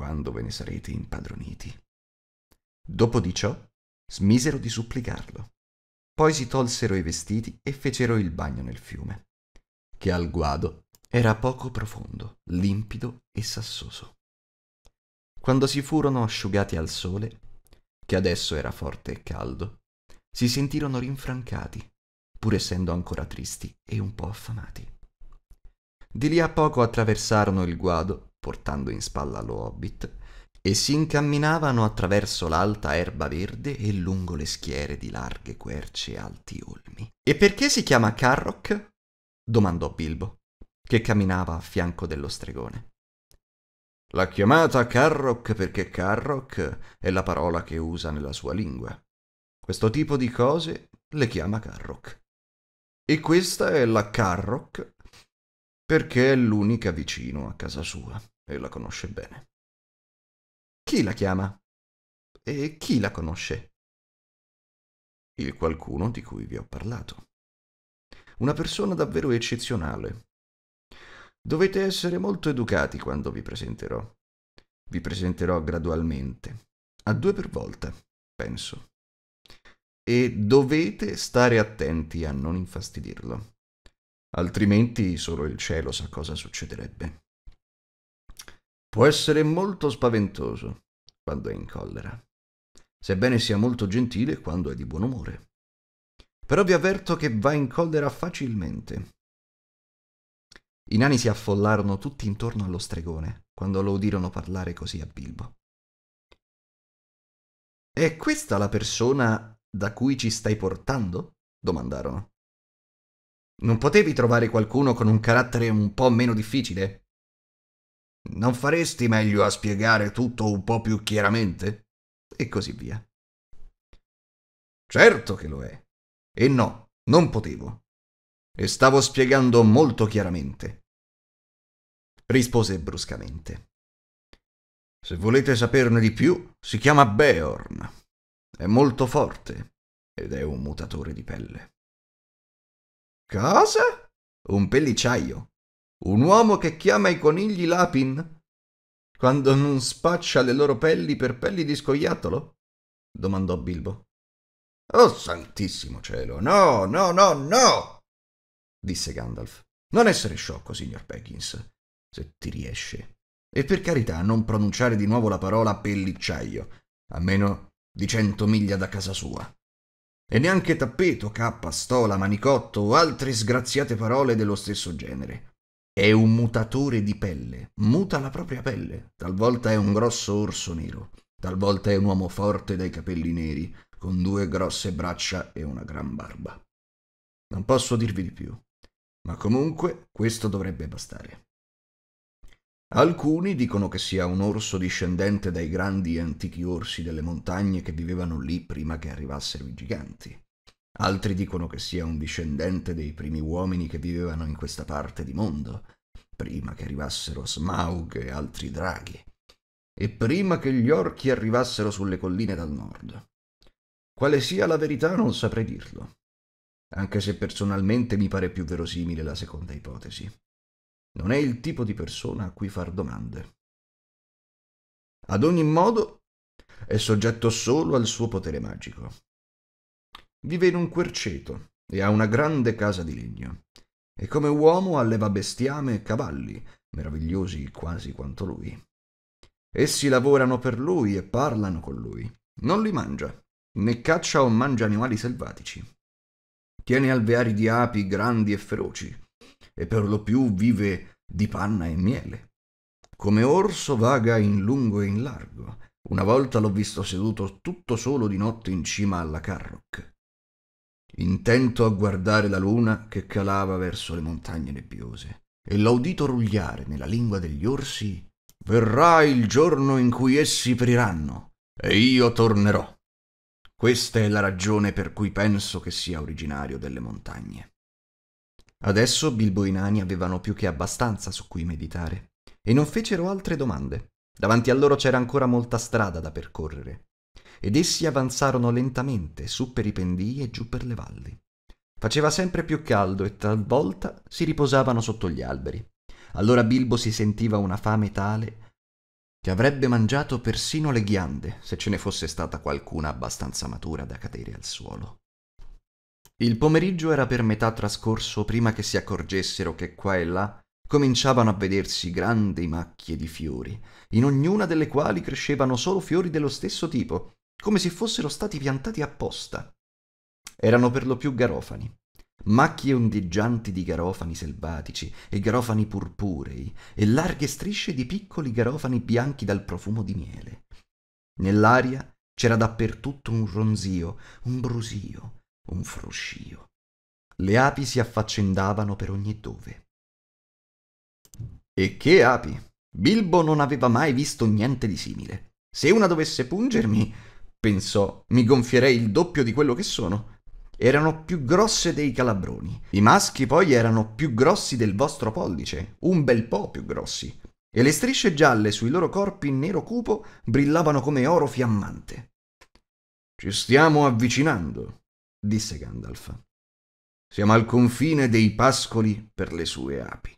quando ve ne sarete impadroniti. Dopo di ciò, smisero di supplicarlo. Poi si tolsero i vestiti e fecero il bagno nel fiume, che al guado era poco profondo, limpido e sassoso. Quando si furono asciugati al sole, che adesso era forte e caldo, si sentirono rinfrancati, pur essendo ancora tristi e un po' affamati. Di lì a poco attraversarono il guado portando in spalla lo hobbit, e si incamminavano attraverso l'alta erba verde e lungo le schiere di larghe querce e alti olmi. E perché si chiama Carrock? domandò Bilbo, che camminava a fianco dello stregone. L'ha chiamata Carrock perché Carrock è la parola che usa nella sua lingua. Questo tipo di cose le chiama Carrock. E questa è la Carrock perché è l'unica vicino a casa sua e la conosce bene. Chi la chiama? E chi la conosce? Il qualcuno di cui vi ho parlato. Una persona davvero eccezionale. Dovete essere molto educati quando vi presenterò. Vi presenterò gradualmente, a due per volta, penso. E dovete stare attenti a non infastidirlo altrimenti solo il cielo sa cosa succederebbe. Può essere molto spaventoso quando è in collera, sebbene sia molto gentile quando è di buon umore. Però vi avverto che va in collera facilmente. I nani si affollarono tutti intorno allo stregone quando lo udirono parlare così a Bilbo. È questa la persona da cui ci stai portando? domandarono. Non potevi trovare qualcuno con un carattere un po' meno difficile? Non faresti meglio a spiegare tutto un po' più chiaramente? E così via. Certo che lo è. E no, non potevo. E stavo spiegando molto chiaramente. Rispose bruscamente. Se volete saperne di più, si chiama Beorn. È molto forte ed è un mutatore di pelle. Cosa? Un pellicciaio. Un uomo che chiama i conigli lapin? Quando non spaccia le loro pelli per pelli di scoiattolo? domandò Bilbo. Oh santissimo cielo, no, no, no, no! disse Gandalf. Non essere sciocco, signor Peggins, se ti riesce. E per carità, non pronunciare di nuovo la parola pellicciaio, a meno di cento miglia da casa sua. E neanche tappeto, cappa, stola, manicotto o altre sgraziate parole dello stesso genere. È un mutatore di pelle, muta la propria pelle, talvolta è un grosso orso nero, talvolta è un uomo forte dai capelli neri, con due grosse braccia e una gran barba. Non posso dirvi di più, ma comunque questo dovrebbe bastare. Alcuni dicono che sia un orso discendente dai grandi e antichi orsi delle montagne che vivevano lì prima che arrivassero i giganti. Altri dicono che sia un discendente dei primi uomini che vivevano in questa parte di mondo, prima che arrivassero Smaug e altri draghi, e prima che gli orchi arrivassero sulle colline dal nord. Quale sia la verità non saprei dirlo, anche se personalmente mi pare più verosimile la seconda ipotesi. Non è il tipo di persona a cui far domande. Ad ogni modo, è soggetto solo al suo potere magico. Vive in un querceto e ha una grande casa di legno. E come uomo alleva bestiame e cavalli, meravigliosi quasi quanto lui. Essi lavorano per lui e parlano con lui. Non li mangia, né caccia o mangia animali selvatici. Tiene alveari di api grandi e feroci, e per lo più vive di panna e miele. Come orso vaga in lungo e in largo. Una volta l'ho visto seduto tutto solo di notte in cima alla Carrock, intento a guardare la luna che calava verso le montagne nebbiose, e l'ho udito rugliare nella lingua degli orsi Verrà il giorno in cui essi periranno, e io tornerò. Questa è la ragione per cui penso che sia originario delle montagne. Adesso Bilbo e i nani avevano più che abbastanza su cui meditare e non fecero altre domande. Davanti a loro c'era ancora molta strada da percorrere ed essi avanzarono lentamente su per i pendii e giù per le valli. Faceva sempre più caldo e talvolta si riposavano sotto gli alberi. Allora Bilbo si sentiva una fame tale che avrebbe mangiato persino le ghiande se ce ne fosse stata qualcuna abbastanza matura da cadere al suolo. Il pomeriggio era per metà trascorso prima che si accorgessero che qua e là cominciavano a vedersi grandi macchie di fiori, in ognuna delle quali crescevano solo fiori dello stesso tipo, come se fossero stati piantati apposta. Erano per lo più garofani, macchie ondeggianti di garofani selvatici e garofani purpurei e larghe strisce di piccoli garofani bianchi dal profumo di miele. Nell'aria c'era dappertutto un ronzio, un brusio, un fruscio. Le api si affaccendavano per ogni dove. E che api! Bilbo non aveva mai visto niente di simile. Se una dovesse pungermi, pensò, mi gonfierei il doppio di quello che sono. Erano più grosse dei calabroni. I maschi poi erano più grossi del vostro pollice, un bel po' più grossi. E le strisce gialle sui loro corpi nero cupo brillavano come oro fiammante. Ci stiamo avvicinando, disse Gandalf. Siamo al confine dei pascoli per le sue api.